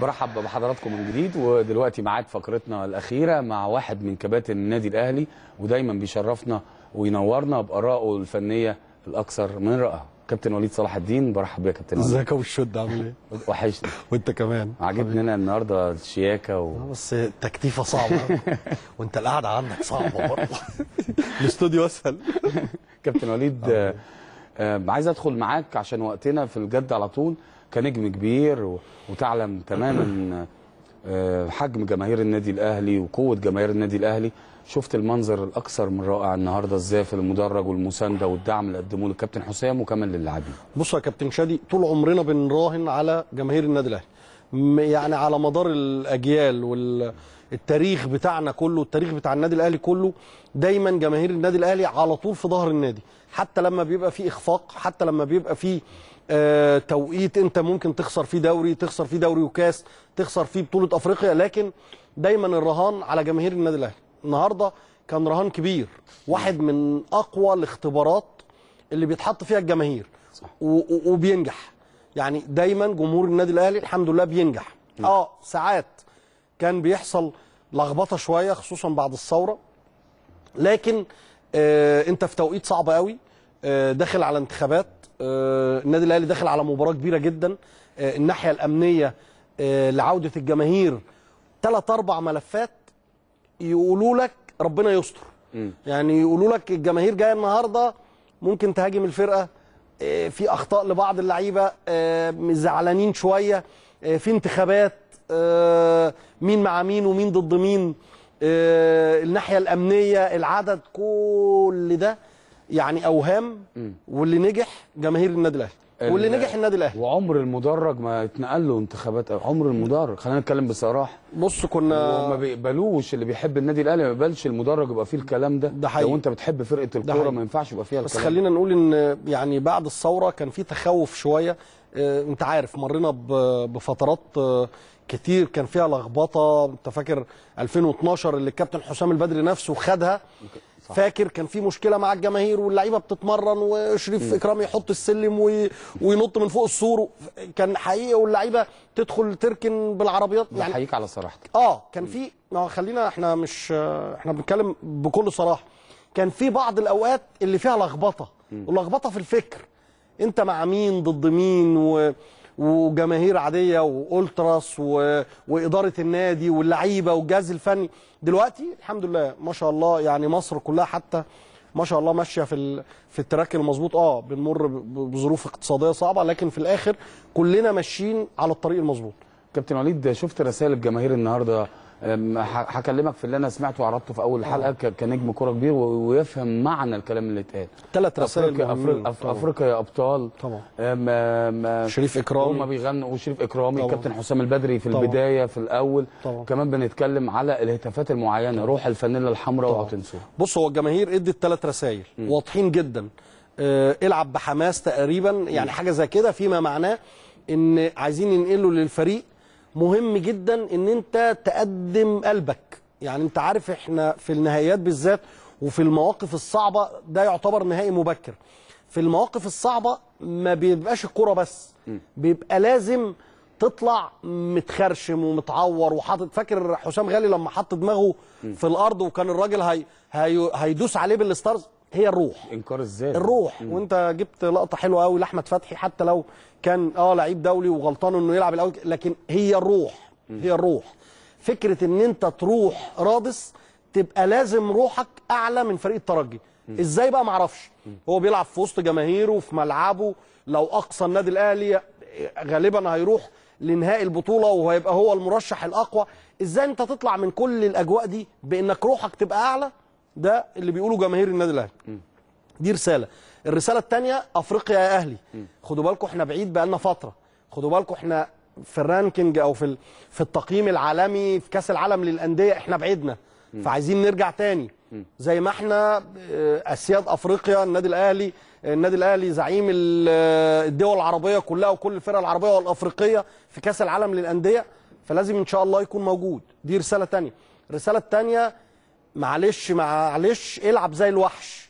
برحب بحضراتكم من جديد ودلوقتي معاك فقرتنا الاخيره مع واحد من كباتن النادي الاهلي ودايما بيشرفنا وينورنا بارائه الفنيه الاكثر من رائعه كابتن وليد صلاح الدين برحب بيك يا كابتن ازيك ابو الشد عامل ايه وحشني وانت كمان عاجبني انا النهارده الشياكه و... بس التكتيفه صعبه وانت القعده عندك صعبه برضه الاستوديو اسهل كابتن وليد آه. آه عايز ادخل معاك عشان وقتنا في الجد على طول كنجم كبير وتعلم تماما آه، حجم جماهير النادي الاهلي وقوه جماهير النادي الاهلي شفت المنظر الاكثر من رائع النهارده ازاي في المدرج والمسانده والدعم اللي قدموه للكابتن حسام وكمان للاعبين بص يا كابتن شادي طول عمرنا بنراهن على جماهير النادي الاهلي يعني على مدار الاجيال والتاريخ بتاعنا كله التاريخ بتاع النادي الاهلي كله دايما جماهير النادي الاهلي على طول في ظهر النادي حتى لما بيبقى فيه اخفاق حتى لما بيبقى فيه آه، توقيت انت ممكن تخسر فيه دوري تخسر فيه دوري وكاس تخسر فيه بطوله افريقيا لكن دايما الرهان على جماهير النادي الاهلي النهارده كان رهان كبير واحد من اقوى الاختبارات اللي بيتحط فيها الجماهير وبينجح يعني دايما جمهور النادي الاهلي الحمد لله بينجح اه ساعات كان بيحصل لخبطه شويه خصوصا بعد الثوره لكن آه انت في توقيت صعب قوي آه داخل على انتخابات آه، النادي الاهلي داخل على مباراه كبيره جدا آه، الناحيه الامنيه آه، لعوده الجماهير ثلاث اربع ملفات يقولوا لك ربنا يستر يعني يقولوا لك الجماهير جايه النهارده ممكن تهاجم الفرقه في اخطاء لبعض اللعيبه زعلانين شويه في انتخابات مين مع مين ومين ضد مين الناحيه الامنيه العدد كل ده يعني اوهام واللي نجح جماهير النادي الاهلي واللي نجح النادي الاهلي وعمر المدرج ما اتنقل له انتخابات عمر المدرج خلينا نتكلم بصراحه بص كنا وما بيقبلوش اللي بيحب النادي الاهلي ما بيقبلش المدرج يبقى فيه الكلام ده ده حقيقي لو انت بتحب فرقه الكوره ما ينفعش يبقى فيها الكلام بس خلينا نقول ان يعني بعد الثوره كان في تخوف شويه اه انت عارف مرينا بفترات اه كتير كان فيها لخبطه انت فاكر 2012 اللي الكابتن حسام البدري نفسه خدها صح. فاكر كان في مشكله مع الجماهير واللعيبه بتتمرن وشريف اكرامي يحط السلم وي... وينط من فوق السور كان حقيقي واللعيبه تدخل تركن بالعربيات يعني حقيقي على صراحتك اه كان في ما خلينا احنا مش احنا بنتكلم بكل صراحه كان في بعض الاوقات اللي فيها لخبطه ولخبطه في الفكر انت مع مين ضد مين و... وجماهير عاديه والتراس و... واداره النادي واللعيبه والجهاز الفني دلوقتي الحمد لله ما شاء الله يعني مصر كلها حتى ما شاء الله ماشيه في ال... في التراك المظبوط اه بنمر بظروف اقتصاديه صعبه لكن في الاخر كلنا ماشيين على الطريق المظبوط كابتن وليد شفت رسائل الجماهير النهارده هكلمك في اللي انا سمعته وعرضته في اول حلقه آه. كنجم كوره كبير ويفهم معنى الكلام اللي اتقال ثلاث رسائل افريقيا أفريق افريقيا يا ابطال طبعا شريف اكرامي هم بيغنوا وشريف اكرامي كابتن حسام البدري في طبعا. البدايه في الاول طبعا. كمان بنتكلم على الهتافات المعينه طبعا. روح الفانيلا الحمراء تنسوها. بص هو الجماهير ادت ثلاث رسائل واضحين جدا أه العب بحماس تقريبا يعني حاجه زي كده فيما معناه ان عايزين ينقلوا للفريق مهم جدا ان انت تقدم قلبك يعني انت عارف احنا في النهائيات بالذات وفي المواقف الصعبه ده يعتبر نهائي مبكر في المواقف الصعبه ما بيبقاش الكوره بس بيبقى لازم تطلع متخرشم ومتعور وحاطط فاكر حسام غالي لما حط دماغه في الارض وكان الراجل هي... هي... هيدوس عليه بالستارز هي الروح انكار الذات الروح مم. وانت جبت لقطه حلوه قوي لاحمد فتحي حتى لو كان اه لعيب دولي وغلطان انه يلعب الاول لكن هي الروح مم. هي الروح فكره ان انت تروح رادس تبقى لازم روحك اعلى من فريق الترجي مم. ازاي بقى معرفش هو بيلعب في وسط جماهيره في ملعبه لو اقصى النادي الاهلي آه، غالبا هيروح لنهائي البطوله وهيبقى هو المرشح الاقوى ازاي انت تطلع من كل الاجواء دي بانك روحك تبقى اعلى ده اللي بيقوله جماهير النادي الاهلي دي رساله الرساله الثانيه افريقيا يا اهلي خدوا بالكم احنا بعيد بقالنا فتره خدوا بالكم احنا في الرانكينج او في في التقييم العالمي في كاس العالم للانديه احنا بعدنا فعايزين نرجع تاني زي ما احنا آه، اسياد افريقيا النادي الاهلي آه، النادي الاهلي زعيم آه، الدول العربيه كلها وكل الفرق العربيه والافريقيه في كاس العالم للانديه فلازم ان شاء الله يكون موجود دي رساله ثانيه الرساله الثانيه معلش معلش العب زي الوحش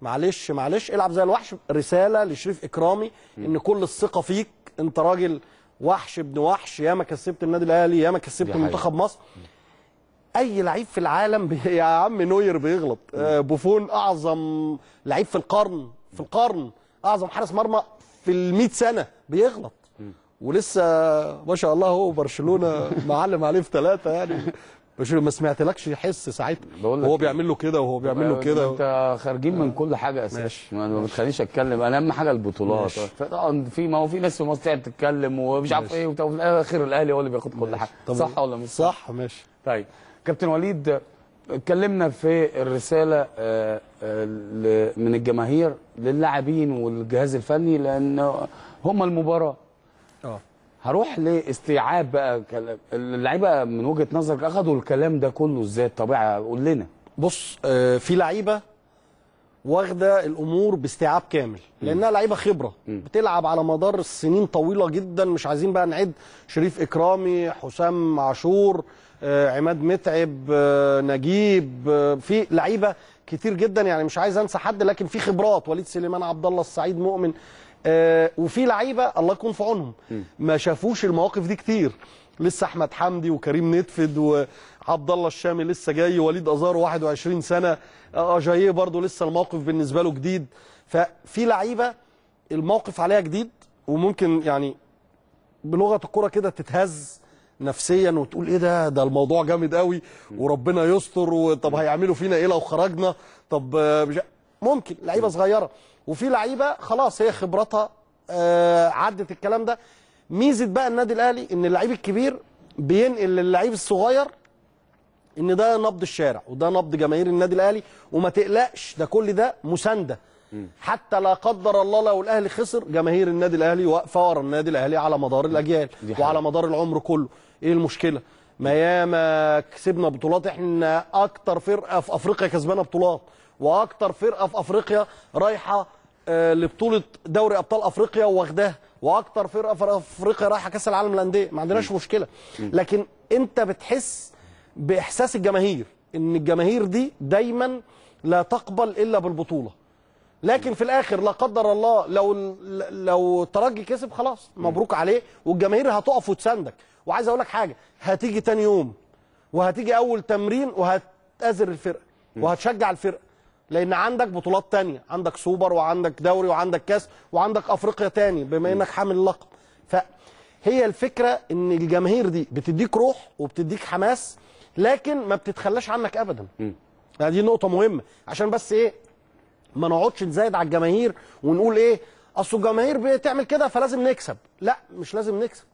معلش معلش العب زي الوحش رساله لشريف اكرامي ان كل الثقه فيك انت راجل وحش ابن وحش ياما كسبت النادي الاهلي ياما كسبت منتخب مصر اي لعيب في العالم بي... يا عم نوير بيغلط آه، بوفون اعظم لعيب في القرن في القرن اعظم حارس مرمى في ال سنه بيغلط ولسه ما شاء الله هو برشلونه معلم عليه في ثلاثه يعني مش ما سمعتلكش يحس ساعتها وهو إيه؟ بيعمل له كده وهو بيعمل له كده انت خارجين من كل حاجه اساسا ماشي ما بتخليش اتكلم انا اهم حاجه البطولات طبعا في ما هو في ناس في مصر تتكلم ومش عارف ايه وفي الاخر الاهلي هو اللي بياخد كل حاجه صح ولا مش صح؟ صح ماشي طيب كابتن وليد اتكلمنا في الرساله آه، آه، من الجماهير للاعبين والجهاز الفني لان هم المباراه هروح لاستيعاب بقى اللعيبه من وجهه نظرك اخذوا الكلام ده كله ازاي الطبيعه قول لنا بص آه، في لعيبه واخده الامور باستيعاب كامل لانها لعيبه خبره بتلعب على مدار السنين طويله جدا مش عايزين بقى نعد شريف اكرامي حسام عاشور آه، عماد متعب آه، نجيب في لعيبه كتير جدا يعني مش عايز انسى حد لكن في خبرات وليد سليمان عبد الله السعيد مؤمن آه وفي لعيبه الله يكون في عونهم ما شافوش المواقف دي كتير لسه احمد حمدي وكريم نتفد وعبد الله الشامي لسه جاي وليد ازار 21 سنه اجاييه آه، آه، برضه لسه الموقف بالنسبه له جديد ففي لعيبه الموقف عليها جديد وممكن يعني بلغه الكوره كده تتهز نفسيا وتقول ايه ده ده الموضوع جامد قوي وربنا يستر وطب هيعملوا فينا ايه لو خرجنا طب آه، مش ممكن لعيبه صغيره وفي لعيبه خلاص هي خبرتها آه عدت الكلام ده ميزه بقى النادي الاهلي ان اللعيب الكبير بينقل للعيب الصغير ان ده نبض الشارع وده نبض جماهير النادي الاهلي وما تقلقش ده كل ده مسانده حتى لا قدر الله لو الاهلي خسر جماهير النادي الاهلي واقفه ورا النادي الاهلي على مدار الاجيال وعلى مدار العمر كله ايه المشكله ما ياما كسبنا بطولات احنا اكتر فرقه في افريقيا كسبانه بطولات واكتر فرقه في افريقيا رايحه آه، لبطوله دوري ابطال افريقيا واخداه واكتر فرقه في افريقيا رايحه كاس العالم للانديه ما عندناش مشكله لكن انت بتحس باحساس الجماهير ان الجماهير دي دايما لا تقبل الا بالبطوله لكن في الاخر لا قدر الله لو لو الترجي كسب خلاص مبروك عليه والجماهير هتقف وتساندك وعايز اقول لك حاجه هتيجي تاني يوم وهتيجي اول تمرين وهتأزر الفرقه وهتشجع الفرقه لان عندك بطولات تانية عندك سوبر وعندك دوري وعندك كاس وعندك افريقيا تاني بما انك حامل اللقب فهي الفكره ان الجماهير دي بتديك روح وبتديك حماس لكن ما بتتخلاش عنك ابدا يعني دي نقطه مهمه عشان بس ايه ما نقعدش نزايد على الجماهير ونقول ايه اصل الجماهير بتعمل كده فلازم نكسب لا مش لازم نكسب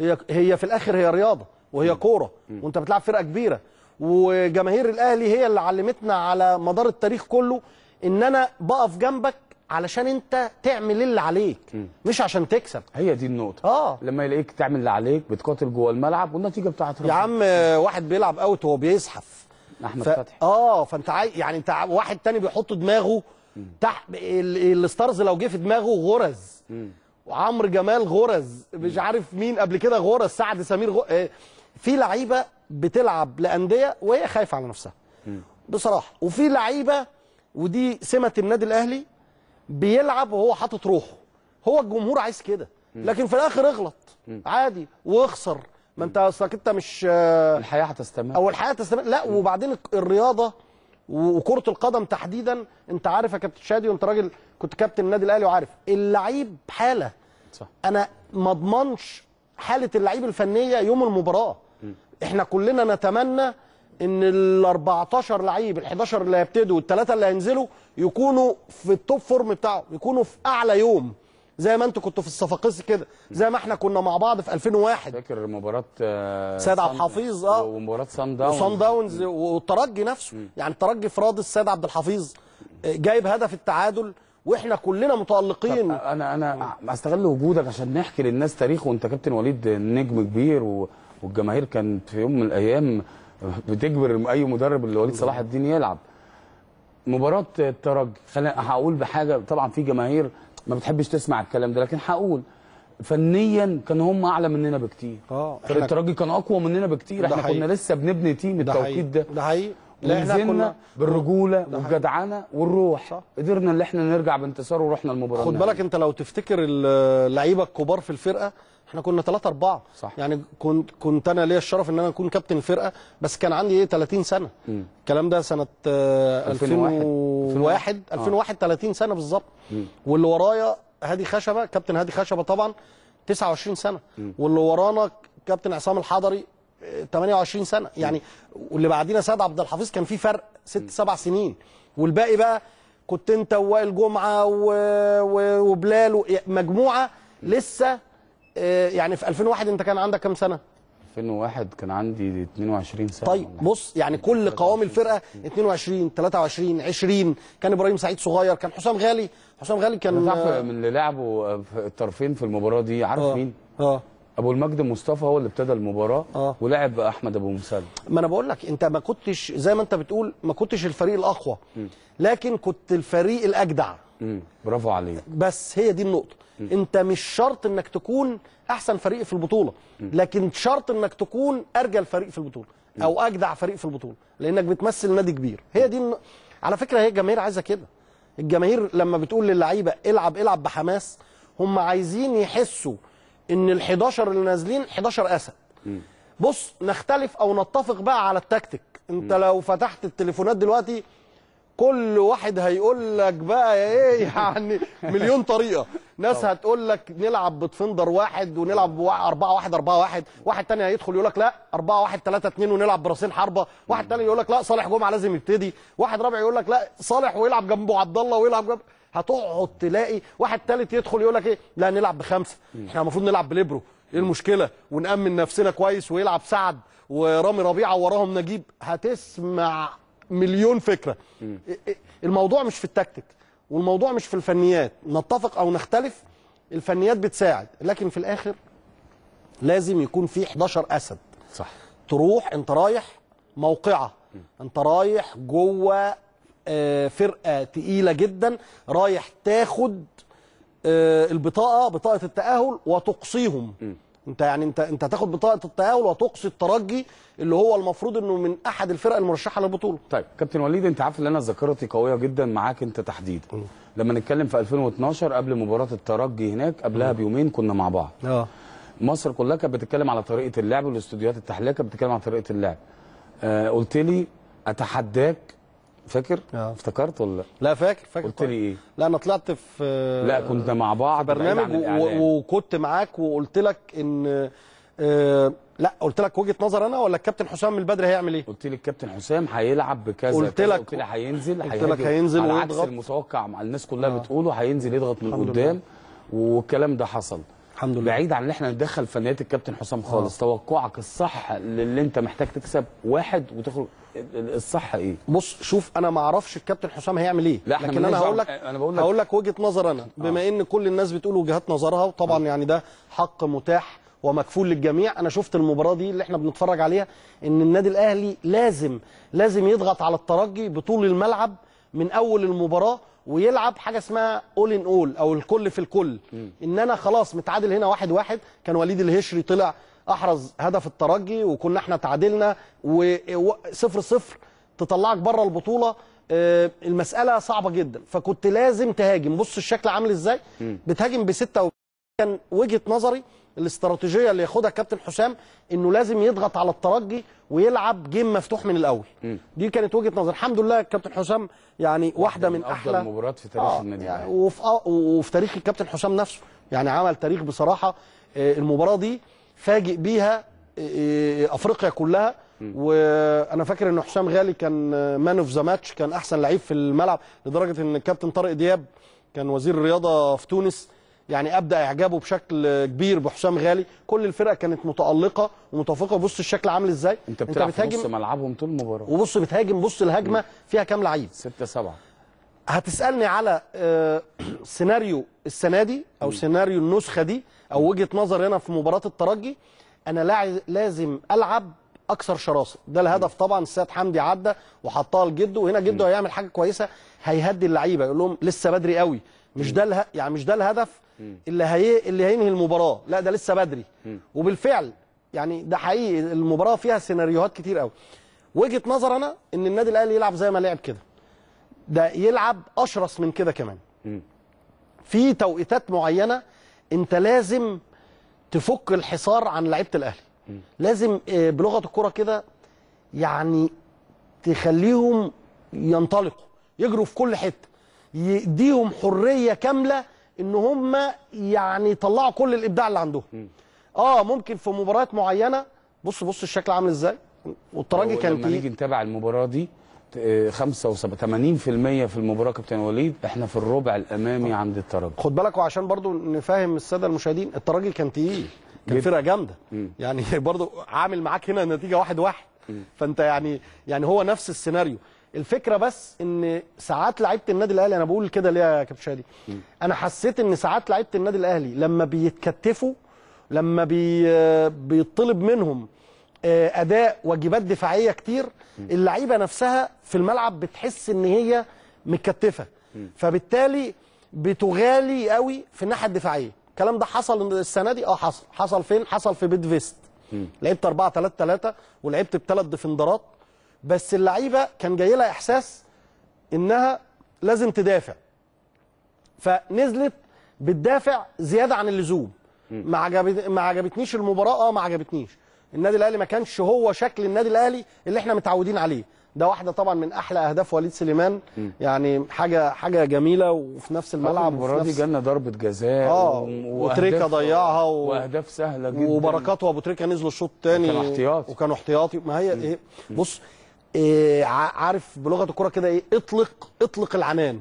هي هي في الاخر هي رياضه وهي كوره وانت بتلعب فرقه كبيره وجماهير الاهلي هي اللي علمتنا على مدار التاريخ كله ان انا بقف جنبك علشان انت تعمل اللي عليك م. مش عشان تكسب هي دي النقطه اه لما يلاقيك تعمل اللي عليك بتقاتل جوه الملعب والنتيجه بتاعت يا عم واحد بيلعب اوت وهو بيزحف احمد ف... فتحي اه فانت عاي... يعني انت واحد تاني بيحط دماغه تحت ال... الستارز لو جه في دماغه غرز وعمرو جمال غرز مش عارف مين قبل كده غرز سعد سمير غ... آه، في لعيبه بتلعب لانديه وهي خايفه على نفسها بصراحه وفي لعيبه ودي سمه النادي الاهلي بيلعب وهو حاطط روحه هو الجمهور عايز كده لكن في الاخر اغلط عادي واخسر ما انت اصلك انت مش الحياه هتستمر او الحياه هتستمر لا وبعدين الرياضه وكره القدم تحديدا انت عارف يا كابتن شادي وانت راجل كنت كابتن النادي الاهلي وعارف اللعيب حاله صح. انا ما اضمنش حاله اللعيب الفنيه يوم المباراه احنا كلنا نتمنى ان ال 14 لعيب ال 11 اللي هيبتدوا والثلاثه اللي هينزلوا يكونوا في التوب فورم بتاعهم يكونوا في اعلى يوم زي ما انتوا كنتوا في الصفاقسي كده زي ما احنا كنا مع بعض في 2001 فاكر مباراه آه، سيد آه. يعني عبد الحفيظ اه ومباراه سان داونز وسان داونز والترجي نفسه يعني الترجي في راضي السيد عبد الحفيظ جايب هدف التعادل واحنا كلنا متالقين انا انا استغل وجودك عشان نحكي للناس تاريخ وانت كابتن وليد نجم كبير و... والجماهير كانت في يوم من الايام بتجبر اي مدرب اللي وليد صلاح الدين يلعب مباراه الترجي هقول بحاجه طبعا في جماهير ما بتحبش تسمع الكلام ده لكن هقول فنيا كانوا هم اعلى مننا بكتير اه الترجي كان اقوى مننا بكتير احنا كنا لسه بنبني تيم التوقيت ده ده حقيقي ونزلنا بالرجوله والجدعنه والروح صح. قدرنا ان احنا نرجع بانتصار ورحنا المباراه خد بالك انت لو تفتكر اللعيبه الكبار في الفرقه احنا كنا 3 4 صح. يعني كنت كنت انا ليا الشرف ان انا اكون كابتن الفرقه بس كان عندي ايه 30 سنه م. الكلام ده سنه 2001 2001 2001 30 سنه بالظبط واللي ورايا هادي خشبه كابتن هادي خشبه طبعا 29 سنه م. واللي ورانا كابتن عصام الحضري 28 آه، سنه يعني واللي بعدينا سيد عبد الحفيظ كان في فرق ست سبع سنين والباقي بقى كنت انت ووائل جمعه و... وبلال مجموعه لسه آه، يعني في 2001 انت كان عندك كام سنه 2001 كان عندي 22 سنه طيب بص يعني كل قوام الفرقه 22 23 20 كان ابراهيم سعيد صغير كان حسام غالي حسام غالي كان من اللي لعبوا الطرفين في المباراه دي عارف آه، مين اه ابو المجد مصطفى هو اللي ابتدى المباراه آه. ولعب احمد ابو مسلم ما انا بقول لك انت ما كنتش زي ما انت بتقول ما كنتش الفريق الاقوى لكن كنت الفريق الاجدع برافو عليك بس هي دي النقطه مم. انت مش شرط انك تكون احسن فريق في البطوله مم. لكن شرط انك تكون ارجل فريق في البطوله مم. او اجدع فريق في البطوله لانك بتمثل نادي كبير هي دي الن... على فكره هي الجماهير عايزه كده الجماهير لما بتقول للعيبه العب العب بحماس هم عايزين يحسوا ان ال11 اللي نازلين 11 اسد مم. بص نختلف او نتفق بقى على التكتيك انت مم. لو فتحت التليفونات دلوقتي كل واحد هيقول لك بقى ايه يعني مليون طريقه ناس هتقول لك نلعب بتفندر واحد ونلعب 4 1 4 1 واحد ثاني هيدخل يقول لك لا 4 1 3 2 ونلعب براسين حربه واحد ثاني يقول لك لا صالح جمعه لازم يبتدي واحد رابع يقول لك لا صالح ويلعب جنبه عبد الله ويلعب جنب هتقعد تلاقي واحد ثالث يدخل يقول لك ايه لا نلعب بخمسه احنا المفروض نلعب بليبرو ايه المشكله ونامن نفسنا كويس ويلعب سعد ورامي ربيعه وراهم نجيب هتسمع مليون فكره الموضوع مش في التكتيك والموضوع مش في الفنيات نتفق او نختلف الفنيات بتساعد لكن في الاخر لازم يكون في 11 اسد صح تروح انت رايح موقعه انت رايح جوه آه، فرقه تقيله جدا رايح تاخد آه، البطاقه بطاقه التاهل وتقصيهم انت يعني انت انت تاخد بطاقه التأهل وتقصي الترجي اللي هو المفروض انه من احد الفرق المرشحه للبطوله طيب كابتن وليد انت عارف ان انا ذاكرتي قويه جدا معاك انت تحديدا لما نتكلم في 2012 قبل مباراه الترجي هناك قبلها بيومين كنا مع بعض اه مصر كلها كانت بتتكلم على طريقه اللعب والاستوديوهات التحليليه كانت بتتكلم على طريقه اللعب آه قلت لي اتحداك فاكر؟ آه. افتكرت ولا لا؟ فاكر فاكر قلت لي ايه؟ لا انا طلعت في لا كنا مع بعض برنامج وكنت معاك وقلت لك ان آه، لا قلت لك وجهه نظر انا ولا الكابتن حسام من البدري هيعمل ايه؟ قلت لي الكابتن حسام هيلعب بكذا قلت لك قلت لي هينزل قلت لك هينزل على عكس المتوقع مع الناس كلها آه. بتقوله هينزل يضغط من قدام والكلام ده حصل الحمد لله بعيد عن ان احنا ندخل فنيات الكابتن حسام خالص آه. توقعك الصح للي انت محتاج تكسب واحد وتخرج الصح ايه بص شوف انا ما اعرفش الكابتن حسام هيعمل ايه لا لكن انا هقول لك انا هقول لك وجهه نظر انا آه. بما آه. ان كل الناس بتقول وجهات نظرها وطبعا آه. يعني ده حق متاح ومكفول للجميع انا شفت المباراه دي اللي احنا بنتفرج عليها ان النادي الاهلي لازم لازم يضغط على الترجي بطول الملعب من اول المباراه ويلعب حاجه اسمها اول ان اول او الكل في الكل م. ان انا خلاص متعادل هنا واحد واحد كان وليد الهشري طلع احرز هدف الترجي وكنا احنا تعادلنا وصفر صفر تطلعك بره البطوله آه، المساله صعبه جدا فكنت لازم تهاجم بص الشكل عامل ازاي بتهاجم بسته و... كان وجهه نظري الاستراتيجيه اللي ياخدها كابتن حسام انه لازم يضغط على الترجي ويلعب جيم مفتوح من الاول م. دي كانت وجهه نظر الحمد لله كابتن حسام يعني واحده من, من احلى مباريات في تاريخ آه النادي يعني وفي, آه، وفي تاريخ الكابتن حسام نفسه يعني عمل تاريخ بصراحه آه، المباراه دي فاجئ بيها إيه، إيه، افريقيا كلها وانا فاكر ان حسام غالي كان مان اوف ذا ماتش كان احسن لعيب في الملعب لدرجه ان الكابتن طارق دياب كان وزير الرياضه في تونس يعني ابدا اعجابه بشكل كبير بحسام غالي كل الفرقه كانت متالقه ومتفقه بص الشكل عامل ازاي انت, انت بتهاجم نص ملعبهم طول المباراه وبص بتهاجم بص الهجمه فيها كام لعيب 6 7 هتسالني على آه، سيناريو السنه دي او سيناريو النسخه دي او وجهه نظر هنا في مباراه الترجي انا لازم العب اكثر شراسه ده الهدف طبعا السيد حمدي عدى وحطها لجده وهنا جده هيعمل حاجه كويسه هيهدي اللعيبه يقول لهم لسه بدري قوي مش ده اله... يعني مش ده الهدف اللي هي... اللي هينهي المباراه لا ده لسه بدري وبالفعل يعني ده حقيقي المباراه فيها سيناريوهات كتير قوي وجهه نظر انا ان النادي الاهلي يلعب زي ما لعب كده ده يلعب اشرس من كده كمان في توقيتات معينه انت لازم تفك الحصار عن لعيبه الاهلي لازم آه، بلغه الكره كده يعني تخليهم ينطلقوا يجروا في كل حته يديهم حريه كامله ان هم يعني يطلعوا كل الابداع اللي عندهم اه ممكن في مباريات معينه بص بص الشكل عامل ازاي والترجي كان لما نيجي نتابع المباراه دي 85% في المباراه كابتن وليد احنا في الربع الامامي آه. عند الترجي خد بالك وعشان برضو نفهم الساده المشاهدين الترجي كان تقيل كان فرقه جامده يعني برضو عامل معاك هنا النتيجه 1-1 واحد واحد. فانت يعني يعني هو نفس السيناريو الفكره بس ان ساعات لعيبه النادي الاهلي انا بقول كده ليه يا كابتن شادي انا حسيت ان ساعات لعيبه النادي الاهلي لما بيتكتفوا لما بي بيطلب منهم آه، اداء واجبات دفاعيه كتير اللعيبه نفسها في الملعب بتحس ان هي متكتفه فبالتالي بتغالي قوي في الناحيه الدفاعيه الكلام ده حصل السنه دي اه حصل حصل فين حصل في بيت فيست لعبت 4 3 3 ولعبت بثلاث ديفندرات بس اللعيبه كان جاي لها احساس انها لازم تدافع فنزلت بتدافع زياده عن اللزوم ما عجبت ما عجبتنيش المباراه اه ما عجبتنيش النادي الاهلي ما كانش هو شكل النادي الاهلي اللي احنا متعودين عليه ده واحده طبعا من احلى اهداف وليد سليمان م. يعني حاجه حاجه جميله وفي نفس الملعب المباراه دي جالنا ضربه جزاء اه وتريكا ضيعها و... واهداف سهله جدا وبركات وابو تريكا نزلوا الشوط الثاني وكانوا احتياطي وكانوا احتياطي ما هي إيه بص إيه عارف بلغه الكوره كده ايه اطلق اطلق العنان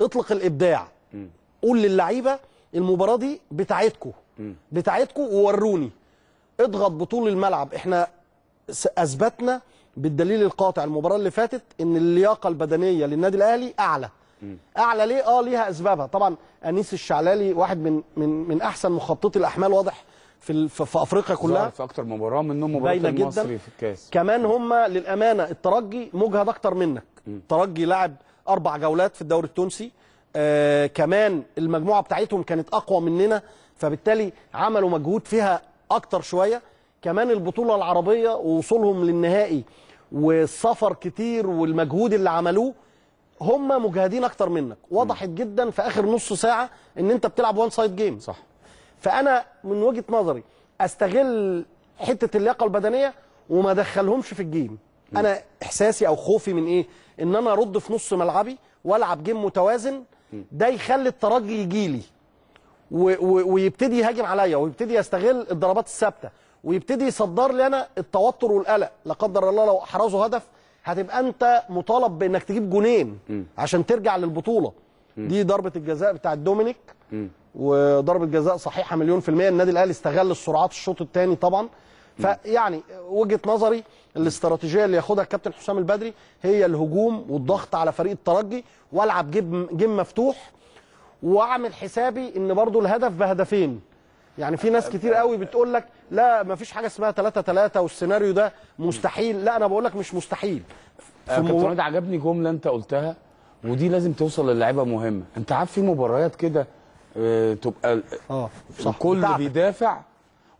اطلق الابداع م. قول للعيبه المباراه دي بتاعتكم بتاعتكم ووروني اضغط بطول الملعب احنا اثبتنا بالدليل القاطع المباراه اللي فاتت ان اللياقه البدنيه للنادي الاهلي اعلى اعلى ليه اه ليها اسبابها طبعا انيس الشعلالي واحد من من من احسن مخططي الاحمال واضح في في افريقيا كلها في اكتر مباراه منهم مباراه المصري في الكاس كمان هم للامانه الترجي مجهد اكتر منك الترجي لعب اربع جولات في الدوري التونسي آه كمان المجموعه بتاعتهم كانت اقوى مننا فبالتالي عملوا مجهود فيها اكتر شويه كمان البطوله العربيه ووصولهم للنهائي والسفر كتير والمجهود اللي عملوه هم مجهدين اكتر منك وضحت جدا في اخر نص ساعه ان انت بتلعب وان سايد جيم صح فانا من وجهه نظري استغل حته اللياقه البدنيه وما ادخلهمش في الجيم م. انا احساسي او خوفي من ايه ان انا ارد في نص ملعبي والعب جيم متوازن ده يخلي الترجي يجيلي ويبتدي يهاجم عليا ويبتدي يستغل الضربات الثابته ويبتدي يصدر لي انا التوتر والقلق لا قدر الله لو احرزه هدف هتبقى انت مطالب بانك تجيب جونين عشان ترجع للبطوله دي ضربه الجزاء بتاعه دومينيك وضربه جزاء صحيحه مليون في الميه النادي الاهلي استغل السرعات الشوط الثاني طبعا فيعني وجهه نظري الاستراتيجيه اللي ياخدها الكابتن حسام البدري هي الهجوم والضغط على فريق الترجي والعب جيم مفتوح واعمل حسابي ان برضو الهدف بهدفين يعني في ناس كتير قوي بتقول لك لا ما فيش حاجه اسمها 3 3 والسيناريو ده مستحيل لا انا بقول لك مش مستحيل آه، كابتن مو... عجبني جمله انت قلتها ودي لازم توصل للعيبه مهمه انت عارف في مباريات كده آه، تبقى اه صح كله بيدافع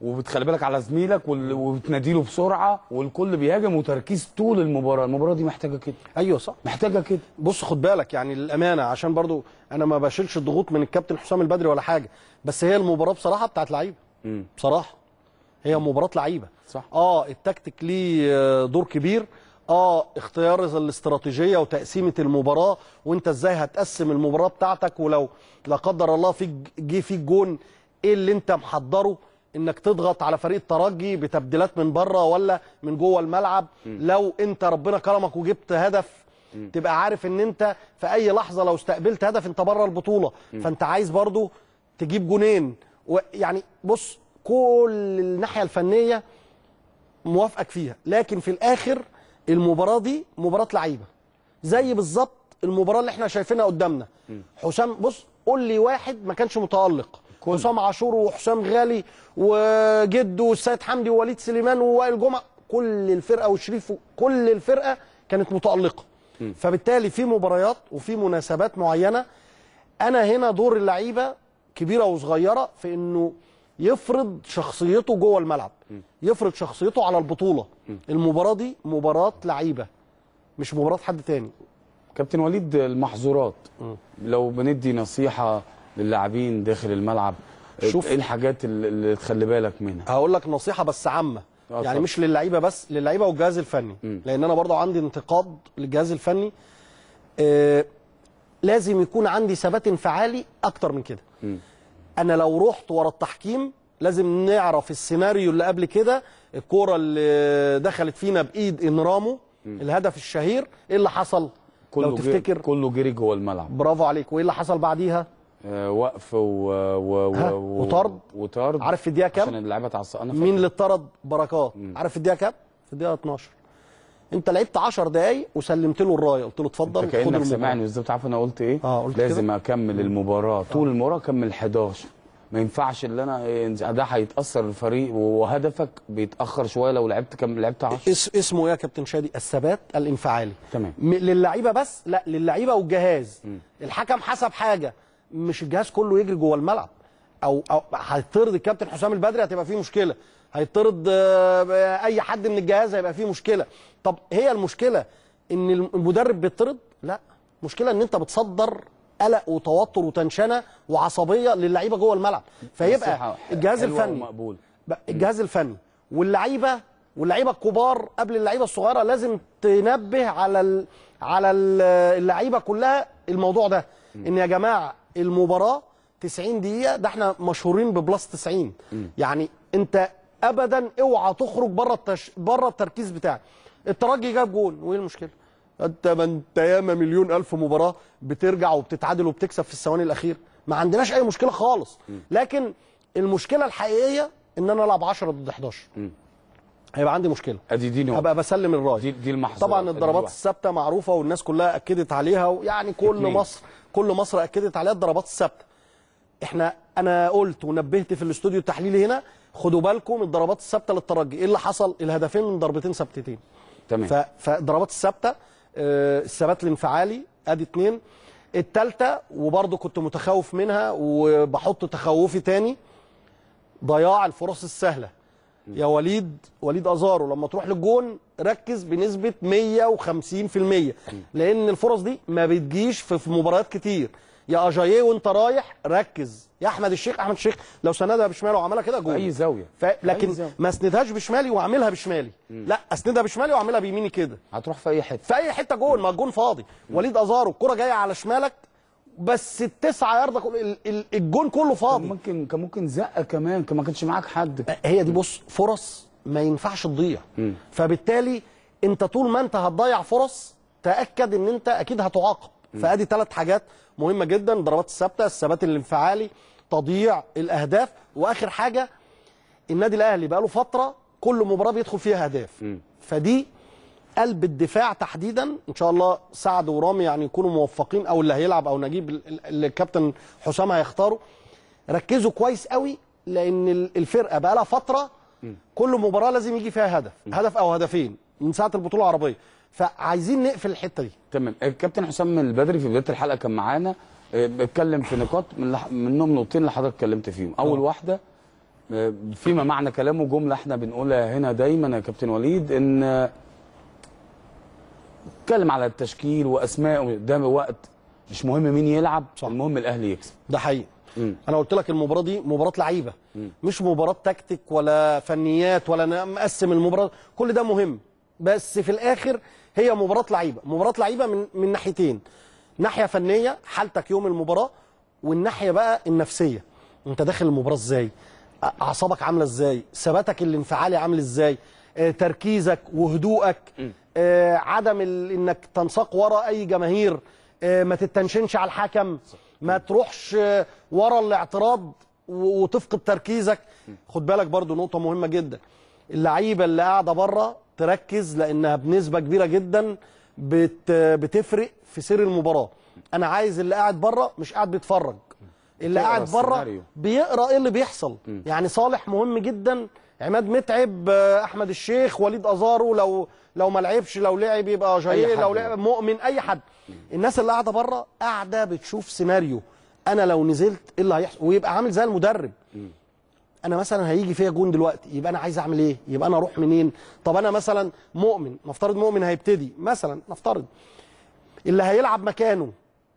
وبتخلي بالك على زميلك وبتنادي له بسرعه والكل بيهاجم وتركيز طول المباراه المباراه دي محتاجه كده ايوه صح محتاجه كده بص خد بالك يعني الامانه عشان برضو انا ما بشيلش الضغوط من الكابتن حسام البدري ولا حاجه بس هي المباراه بصراحه بتاعت لعيبه بصراحه هي مباراه لعيبه صح اه التكتيك ليه آه، دور كبير اه اختيار الاستراتيجيه وتقسيمه المباراه وانت ازاي هتقسم المباراه بتاعتك ولو لا قدر الله فيك جه فيك جون ايه اللي انت محضره انك تضغط على فريق الترجي بتبديلات من بره ولا من جوه الملعب م. لو انت ربنا كرمك وجبت هدف م. تبقى عارف ان انت في اي لحظه لو استقبلت هدف انت بره البطوله م. فانت عايز برضو تجيب جونين يعني بص كل الناحيه الفنيه موافقك فيها لكن في الاخر المباراه دي مباراه لعيبه زي بالظبط المباراه اللي احنا شايفينها قدامنا حسام بص قول لي واحد ما كانش متالق حسام عاشور وحسام غالي وجده والسيد حمدي ووليد سليمان ووائل جمعه كل الفرقه وشريف كل الفرقه كانت متالقه فبالتالي في مباريات وفي مناسبات معينه انا هنا دور اللعيبه كبيره وصغيره في انه يفرض شخصيته جوه الملعب م. يفرض شخصيته على البطوله م. المباراه دي مباراه لعيبه مش مباراه حد تاني كابتن وليد المحظورات لو بندي نصيحه للاعبين داخل الملعب شوف ايه الحاجات اللي تخلي بالك منها هقول لك نصيحه بس عامه يعني مش للعيبه بس للعيبه والجهاز الفني م. لان انا برضه عندي انتقاد للجهاز الفني آه لازم يكون عندي ثبات انفعالي اكتر من كده م. انا لو رحت ورا التحكيم لازم نعرف السيناريو اللي قبل كده الكوره اللي دخلت فينا بايد انرامو الهدف الشهير ايه اللي حصل كله لو تفتكر كله جري جوه الملعب برافو عليك وايه اللي حصل بعديها آه، وقف و... و... و... وطرد وطرد عارف في الدقيقه كام؟ عشان اللعيبه تعصب فاكر. مين اللي طرد بركات عارف في الدقيقه كام؟ في الدقيقه 12 انت لعبت 10 دقايق وسلمت له الرايه قلت له اتفضل خد المباراه سمعني بالظبط عارف انا قلت ايه؟ آه قلت لازم كده؟ اكمل المباراه آه. طول المباراه اكمل 11 ما ينفعش اللي انا ده هيتاثر الفريق وهدفك بيتاخر شويه لو لعبت كم لعبت 10 اسمه ايه يا كابتن شادي الثبات الانفعالي تمام للعيبه بس لا للعيبه والجهاز م. الحكم حسب حاجه مش الجهاز كله يجري جوه الملعب او او هيطرد الكابتن حسام البدري هتبقى فيه مشكله هيطرد آه، اي حد من الجهاز هيبقى فيه مشكله طب هي المشكله ان المدرب بيطرد لا مشكله ان انت بتصدر قلق وتوتر وتنشنه وعصبيه للعيبه جوه الملعب فيبقى الجهاز الفني مقبول الجهاز الفني واللعيبه واللعيبه الكبار قبل اللعيبه الصغيره لازم تنبه على على اللعيبه كلها الموضوع ده ان يا جماعه المباراه 90 دقيقه ده احنا مشهورين ببلس 90 م. يعني انت ابدا اوعى تخرج بره التش... بره التركيز بتاعك الترجي جاب جون وايه المشكله انت ما انت ياما مليون الف مباراه بترجع وبتتعادل وبتكسب في الثواني الاخيره ما عندناش اي مشكله خالص م. لكن المشكله الحقيقيه ان انا العب 10 ضد 11 م. هيبقى عندي مشكله ادي دي هبقى بسلم الراي دي, دي المحظة طبعا الضربات الثابته معروفه والناس كلها اكدت عليها ويعني كل اتنين. مصر كل مصر اكدت عليها الضربات الثابته احنا انا قلت ونبهت في الاستوديو التحليلي هنا خدوا بالكم الضربات الثابته للترجي ايه اللي حصل الهدفين من ضربتين ثابتتين تمام فالضربات الثابته آه، الثبات الانفعالي ادي اتنين التالتة وبرضه كنت متخوف منها وبحط تخوفي تاني ضياع الفرص السهله يا وليد وليد ازارو لما تروح للجون ركز بنسبه 150% لان الفرص دي ما بتجيش في مباريات كتير يا اجاييه وانت رايح ركز يا احمد الشيخ احمد الشيخ لو سندها بشمالي وعملها كده جول اي زاويه لكن أي زاوية. ما اسندهاش بشمالي واعملها بشمالي لا اسندها بشمالي واعملها بيميني كده هتروح في اي حته في اي حته جول ما الجون فاضي وليد ازارو الكره جايه على شمالك بس التسعه يارده الجون كله فاضي ممكن كان ممكن زقه كمان كان ما كانش معاك حد هي دي بص فرص ما ينفعش تضيع فبالتالي انت طول ما انت هتضيع فرص تاكد ان انت اكيد هتعاقب فادي ثلاث حاجات مهمه جدا ضربات الثابته الثبات الانفعالي تضييع الاهداف واخر حاجه النادي الاهلي بقى له فتره كل مباراه بيدخل فيها اهداف فدي قلب الدفاع تحديدا ان شاء الله سعد ورامي يعني يكونوا موفقين او اللي هيلعب او نجيب اللي الكابتن حسام هيختاره ركزوا كويس قوي لان الفرقه بقى لها فتره كل مباراه لازم يجي فيها هدف هدف او هدفين من ساعه البطوله العربيه فعايزين نقفل الحته دي تمام الكابتن حسام البدري في بدايه الحلقه كان معانا آه، بيتكلم في نقاط من لح... منهم نقطتين اللي حضرتك اتكلمت فيهم اول واحده آه، فيما معنى كلامه جمله احنا بنقولها هنا دايما يا كابتن وليد ان اتكلم على التشكيل واسماء ده وقت مش مهم مين يلعب صح. المهم الاهلي يكسب ده حقيقي مم. انا قلت لك المباراه دي مباراه لعيبه مش مباراه تكتيك ولا فنيات ولا مقسم المباراه كل ده مهم بس في الاخر هي مباراه لعيبه مباراه لعيبه من من ناحيتين ناحيه فنيه حالتك يوم المباراه والناحيه بقى النفسيه انت داخل المباراه ازاي اعصابك عامله ازاي ثباتك الانفعالي عامل ازاي آه، تركيزك وهدوءك آه، عدم انك تنساق ورا اي جماهير آه، ما تتنشنش على الحكم ما تروحش ورا الاعتراض وتفقد تركيزك خد بالك برضو نقطه مهمه جدا اللعيبه اللي قاعده بره تركز لانها بنسبه كبيره جدا بتفرق في سير المباراه انا عايز اللي قاعد بره مش قاعد بيتفرج اللي قاعد بره بيقرا ايه اللي بيحصل يعني صالح مهم جدا عماد متعب آه، احمد الشيخ وليد ازارو لو لو ما لعبش لو لعب يبقى جاي لو لعب مؤمن اي حد الناس اللي قاعده بره قاعده بتشوف سيناريو انا لو نزلت ايه اللي هيحصل ويبقى عامل زي المدرب انا مثلا هيجي فيا جون دلوقتي يبقى انا عايز اعمل ايه يبقى انا اروح منين طب انا مثلا مؤمن نفترض مؤمن هيبتدي مثلا نفترض اللي هيلعب مكانه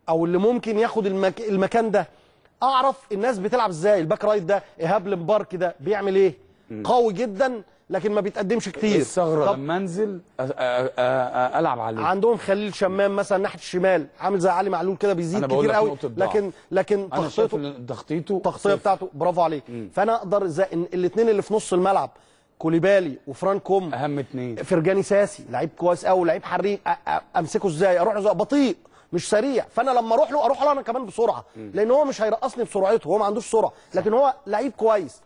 او اللي ممكن ياخد المك... المكان ده اعرف الناس بتلعب ازاي الباك رايت ده ايهاب لمبارك ده بيعمل ايه قوي جدا لكن ما بيتقدمش كتير الثغره لما انزل العب عليه عندهم خليل شمام مثلا ناحيه الشمال عامل زي علي معلول كده بيزيد كتير قوي لكن لكن تخطيطه تخطيطه التغطيه بتاعته برافو عليه مم. فانا اقدر الاثنين اللي في نص الملعب كوليبالي وفران كوم اهم اثنين فرجاني ساسي لعيب كويس قوي لعيب حريق امسكه ازاي اروح بطيء مش سريع فانا لما اروح له اروح له انا كمان بسرعه لان هو مش هيرقصني بسرعته هو ما عندوش سرعه لكن هو لعيب كويس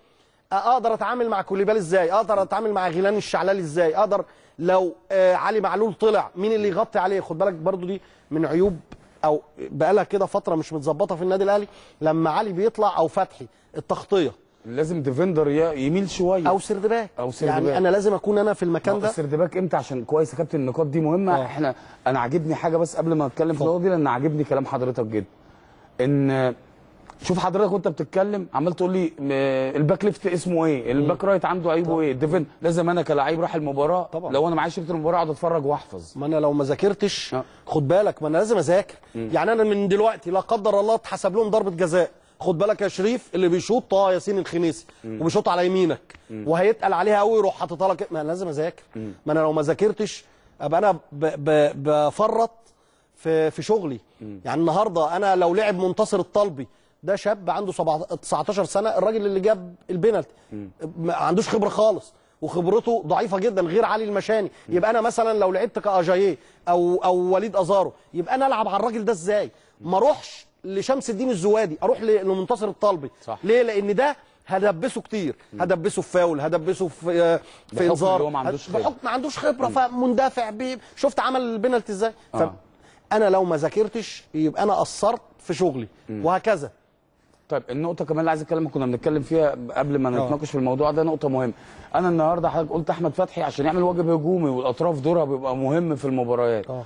اقدر اتعامل مع كوليبال ازاي اقدر اتعامل مع غيلان الشعلال ازاي اقدر لو آه علي معلول طلع مين اللي يغطي عليه خد بالك برضو دي من عيوب او بقالها كده فتره مش متظبطه في النادي الاهلي لما علي بيطلع او فتحي التغطيه لازم ديفندر يميل شويه او سردباك او سردباك يعني انا لازم اكون انا في المكان ده أه، سردباك امتى عشان كويس يا كابتن النقاط دي مهمه أوه. احنا انا عاجبني حاجه بس قبل ما اتكلم في النقطه دي لان عاجبني كلام حضرتك جدا ان شوف حضرتك وانت بتتكلم عمال تقول لي الباك ليفت اسمه ايه الباك رايت عنده عيبه ايه ديفن لازم انا كلاعب راح المباراه طبعا. لو انا معايا شريط المباراه اقعد اتفرج واحفظ ما انا لو ما ذاكرتش آه. خد بالك ما انا لازم اذاكر يعني انا من دلوقتي لا قدر الله اتحسب لهم ضربه جزاء خد بالك يا شريف اللي بيشوط طه ياسين الخميسي وبيشوط على يمينك وهيتقل عليها قوي يروح حاططها لك ما انا لازم اذاكر ما انا لو ما ذاكرتش ابقى انا بفرط في في شغلي يعني النهارده انا لو لعب منتصر الطلبي ده شاب عنده 19 سنه الراجل اللي جاب البنالتي ما عندوش خبره خالص وخبرته ضعيفه جدا غير علي المشاني يبقى انا مثلا لو لعبت كاجاييه او او وليد ازارو يبقى انا العب على الراجل ده ازاي ما اروحش لشمس الدين الزوادي اروح لمنتصر الطلبي صح. ليه لان ده هدبسه كتير هدبسه في فاول هدبسه آه، في في انذار ما عندوش خبره ما عندوش خبره فمندفع بيه شفت عمل البنالتي ازاي آه. انا لو ما ذاكرتش يبقى انا قصرت في شغلي م. وهكذا طيب النقطة كمان اللي عايز اتكلم كنا بنتكلم فيها قبل ما آه. نتناقش في الموضوع ده نقطة مهمة. أنا النهارده حضرتك قلت أحمد فتحي عشان يعمل واجب هجومي والأطراف دورها بيبقى مهم في المباريات. أوه.